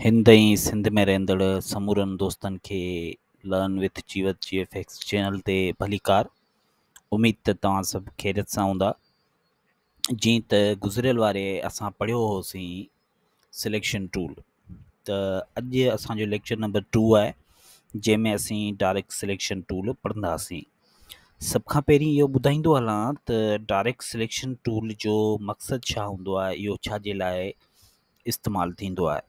हिंद सिंध में रहंदड़ समूरनि दोस्त खे लर्न विथ जीवत जी एफ एक्स चैनल से भलीकार उमेद त तव्हां सभु ख़ैरियत सां हूंदा जीअं त गुज़िरियल वारे असां पढ़ियो सिलेक्शन टूल त अॼु असांजो लेक्चर नंबर टू है जैमें असीं डायरेक्ट सिलेक्शन टूल पढ़ंदासीं सब खां पहिरीं यो ॿुधाईंदो हलां डायरेक्ट सिलेक्शन टूल जो मकसद हों हूंदो आहे इहो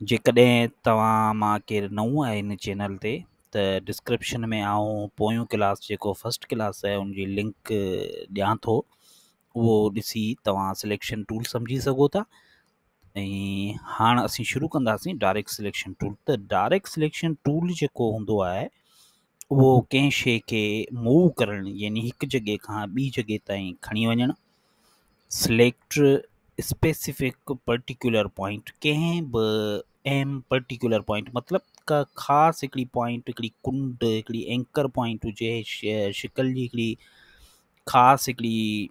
जेकॾहिं तव्हां मूंखे नओं आहे हिन चैनल ते डिस्क्रिप्शन में आउं पोयों क्लास जेको फस्ट क्लास है उनकी लिंक ॾियां थो उहो ॾिसी तव्हां सिलेक्शन टूल समझी सोता हाँ अस शुरू कंदासीं डायरेक्ट सिलेक्शन टूल तो डायरेक्ट सिलेक्शन टूल जो हूंदो वो कें शे के मूव करणु यानी हिकु जॻह खां ॿी जॻह ताईं खणी वञणु सिलेक्ट स्पेसिफिक पर्टिकुलर पॉइंट कंहिं बि अहम पर्टिकुलर पॉइंट मतलब का खास हिकिड़ी पॉइंट हिकिड़ी कुंड हिकिड़ी एंकर पॉइंट हुए शिकल शिकिल जी हिकिड़ी ख़ासि हिकिड़ी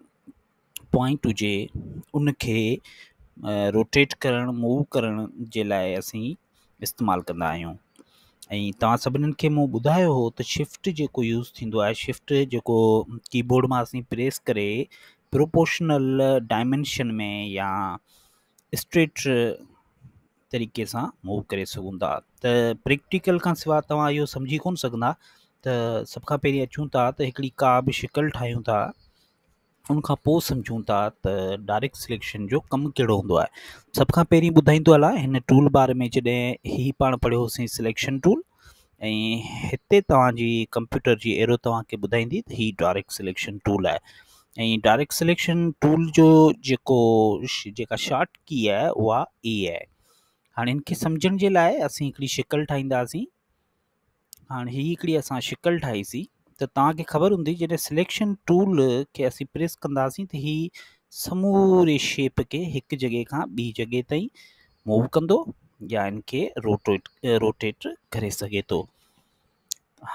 पॉइंट हुजे उनखे रोटेट करणु मूव करण जे लाइ असीं इस्तेमालु कंदा आहियूं ऐं तव्हां सभिनीनि खे मूं हो तो शिफ्ट जेको यूज़ थींदो आहे शिफ्ट जेको कीबोर्ड मां असीं प्रेस करे प्रोपोर्शनल डायमेंशन में या स्ट्रेट तरीक़े सां मूव कर सघूं प्रैक्टिकल का सिवा तुम इहो समझी को सब त सभ खां पहिरीं अचूं का भी शिकल ठाहियूं था उनखां पोइ सम्झूं था त डायरेक्ट सिलेक्शन जो कमु कहिड़ो हूंदो आहे सभ खां पहिरीं ॿुधाईंदो हलां टूल बार में जॾहिं ही पाण पढ़ियोसीं सिलेक्शन टूल ऐं हिते कंप्यूटर की एरो तव्हांखे ॿुधाईंदी त डायरेक्ट सिलेक्शन टूल है ऐं डायरेक्ट सिलेक्शन टूल जो जेको जेका शॉर्ट की आहे उहा इहा आहे हाणे हिनखे सम्झण जे लाइ असीं हिकिड़ी शिकल ठाहींदासीं हाणे हीअ हिकिड़ी असां शिकल ठाहीसीं त तव्हांखे ख़बर हूंदी जॾहिं सिलेक्शन टूल खे असीं प्रेस कंदासीं त हीअ समूरे शेप खे हिकु जॻह खां ॿी जॻह ताईं मूव कंदो या हिनखे रोटेट रोटेट करे सघे थो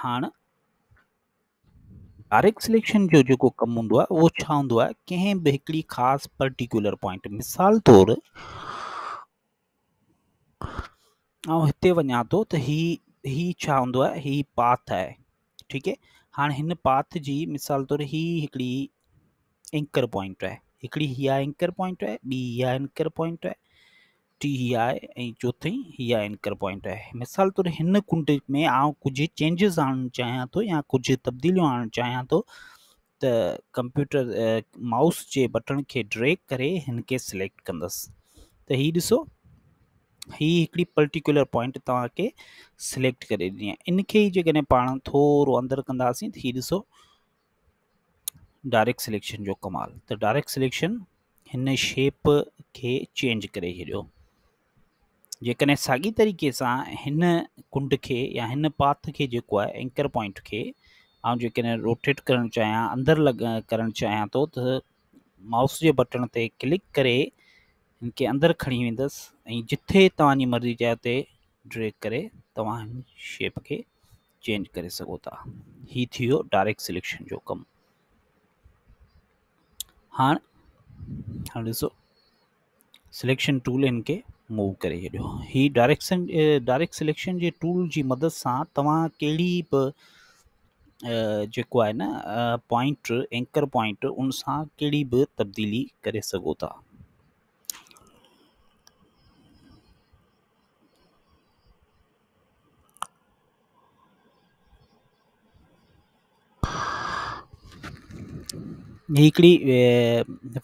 हाणे डायरेक्ट सिलेक्शन जो जो को कमुंदो आहे उहो छा हूंदो आहे पर्टिकुलर पॉइंट मिसाल तौर ऐं हिते तो थो त ही ही छा ही पाथ है ठीक है हाँ इन पाथ जी मिसाल तौर ही एंकर पॉइंट है हिकिड़ी हीअ एंकर पॉइंट है ॿी इहा एंकर पॉइंट है ಟಿಇಐ जो एंकर पॉइंट है मिसाल तौर इन कुंड में आउं चेंजिस आणणु चाहें तो या कुछ तब्दीलियूं आणणु चाहें तो त कंप्यूटर माउस के बटन के ड्रैग करे हिन सिलेक्ट कंदसि तो हीउ ॾिसो हीअ हिकिड़ी पर्टिकुलर पॉइंट तक सिलेक्ट करे ॾिनी आहे इनखे ई जेकॾहिं पाण थोरो अंदरि कंदासीं डायरेक्ट सिलेक्शन जो कमाल त डायरेक्ट सिलेक्शन हिन शेप के चेंज कर छॾियो जेकॾहिं साॻी तरीक़े सां हिन कुंड के या हिन पाथ के जेको आहे एंकर पॉइंट के ऐं रोटेट कर चाहें अंदर लग कर चाहियां थो त माउस के बटन से क्लिक करे हिन अंदर अंदरि खणी जिथे तव्हांजी मर्ज़ी चाहे हुते ड्रेक करे तव्हां शेप खे चेंज कर सघो था ही डायरेक्ट सिलेक्शन जो कम हाँ हाँ ॾिसो सिलेक्शन टूल इनके मूव करे छॾियो हीउ डाइरेक्शन डायरेक्ट सिलेक्शन जे टूल जी मदद सां तव्हां कहिड़ी बि जेको आहे न पॉइंट एंकर पॉइंट उन सां कहिड़ी बि तब्दीली करे सघो था हिकिड़ी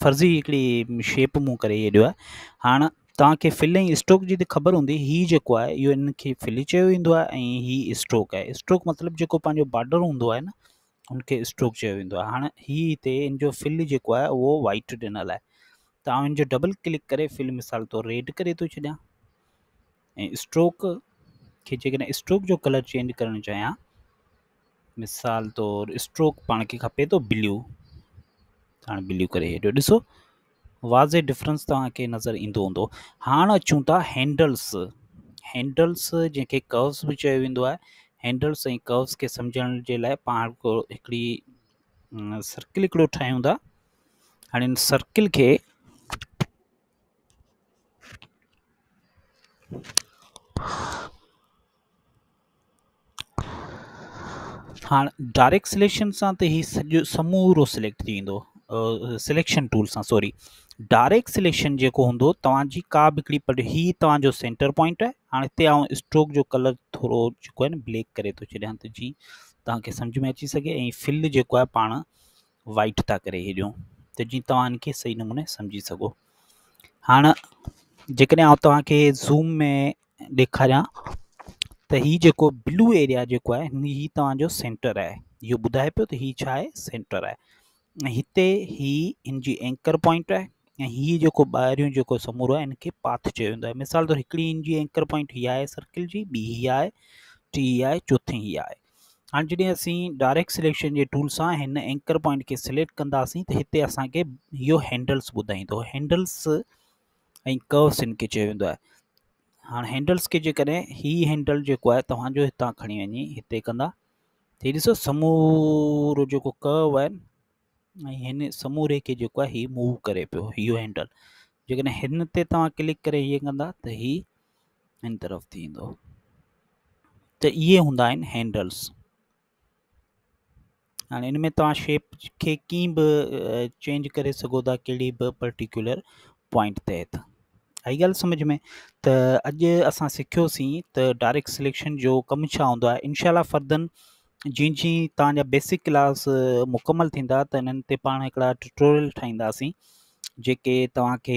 फर्ज़ी हिकिड़ी शेप मूं करे छॾियो आहे हाणे तक फिलिंग स्ट्रोक जी ख़बर होंगी हीउ जो है इहो हिन खे फिली चयो वेंदो स्ट्रोक है स्ट्रोक मतलब जो बॉर्डर बाडर हूंदो आहे न हुनखे स्ट्रोक हाँ वेंदो आहे हाणे जो फिल जेको आहे उहो वाइट ॾिनल है तव्हां हिन जो डबल क्लिक करे फिल मिसाल तौरु रेड कर थो छॾियां स्ट्रोक के जेकॾहिं स्ट्रोक जो कलर चेंज करणु चाहें मिसाल तौरु स्ट्रोक पाण खे खपे थो ब्लू हाणे ब्लू करे वाज़े डिफ्रेंस तव्हांखे नज़र ईंदो हूंदो हाणे अचूं था हैंडल्स हैंडल्स जंहिंखे कर्व्स बि चयो वेंदो आहे हैंडल्स ऐं कर्व्स खे सम्झण जे लाइ पाण को हिकिड़ी सर्किल हिकिड़ो ठाहियूं था हाणे हिन सर्किल खे हाणे डायरेक्ट सिलेक्शन सां त हीउ सॼो समूरो सिलेक्ट थी वेंदो सिलेक्शन टूल सां सॉरी डायरेक्ट सिलेक्शन जेको हूंदो का भी हिकिड़ी पर हीअ तव्हांजो सेंटर पॉइंट है हाँ हिते स्ट्रोक जो कलर थोरो ब्लैक करे थो छॾियां त जीअं तव्हांखे सम्झ में अची सघे ऐं फिल जेको आहे पाण वाइट था करे तो जी जीअं तव्हां सही नमूने समझी सघो हाँ जो तक ज़ूम में ॾेखारियां त हीउ जेको ब्लू एरिया जेको आहे हीउ तव्हांजो सेंटर है यो ॿुधाए पियो तो हीउ सेंटर है हिते ही हिन एंकर पॉइंट है या हीअ जेको ॿाहिरियों जेको समूरो आहे हिनखे पाथ चयो मिसाल तौर हिकिड़ी हिन जी एंकर पॉइंट हीअ आहे सर्किल जी बी हीअ आहे टी हीअ आहे चोथीं हीअ हाँ जैसे जॾहिं डायरेक्ट सिलेक्शन के टूल से इन एंकर पॉइंट के सिलेक्ट कंदासीं त हिते असांखे इहो हैंडल्स ॿुधाईंदो हैंडल्स ऐं कर्व्स इनके खे चयो हैंडल्स के जेकॾहिं हीउ हैंडल जेको आहे तव्हांजो हितां खणी वञी हिते कंदा त हीअ कर्व आहिनि ಹೆಣೆ ಸಮೂಹ ರೇಖೆ जेको आहे हीउ मूव करे पियो इहो हैंडल जेकॾहिं हिन ते तव्हां क्लिक करे हीअं कंदा त हीउ हिन तरफ़ थी ईंदो त इहे हैंडल्स हाँ इनमें तेप के शेप खे कीअं बि चेंज करे सघो था कहिड़ी पर्टिकुलर पॉइंट तहत आई ॻाल्हि समझ में त अॼु असां सिखियोसीं त डायरेक्ट सिलेक्शन जो कमु छा हूंदो इनशाला फर्दन जी जी तेसिक क्लास मुकमल थींदा त हिननि ते पाण हिकिड़ा ट्यूटोरियल ठाहींदासीं जेके तव्हांखे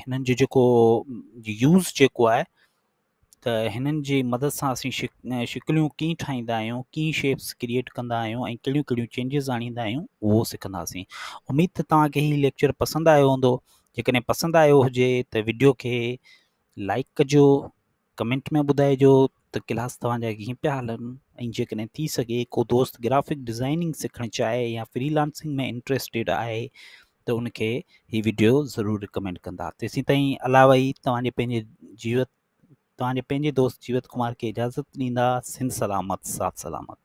हिननि जो जेको यूज़ जेको आहे त मदद से असीं शिक शिकलियूं कीअं ठाहींदा शेप्स क्रिएट कंदा आहियूं ऐं कहिड़ियूं कहिड़ियूं चेंजिस आणींदा आहियूं उहो सिखंदासीं उमेद त तव्हांखे हीउ लेक्चर पसंदि आयो हूंदो जेकॾहिं पसंदि आयो हुजे त वीडियो के लाइक कजो कमेंट में ॿुधाइजो त क्लास तव्हांजा कीअं पिया हलनि जेकॾहिं थी सघे को दोस्त ग्राफिक डिज़ाइनिंग सिखणु चाहे या फ्रीलांसिंग में इंट्रस्टेड आहे त उनखे हीअ वीडियो ज़रूरु रिकमेंड कंदा तेसीं ताईं अलावा ई तव्हांजे पंहिंजे जीवत तव्हांजे पंहिंजे दोस्त जीवत कुमार खे इजाज़त ॾींदा सिंध सलामत सात सलामत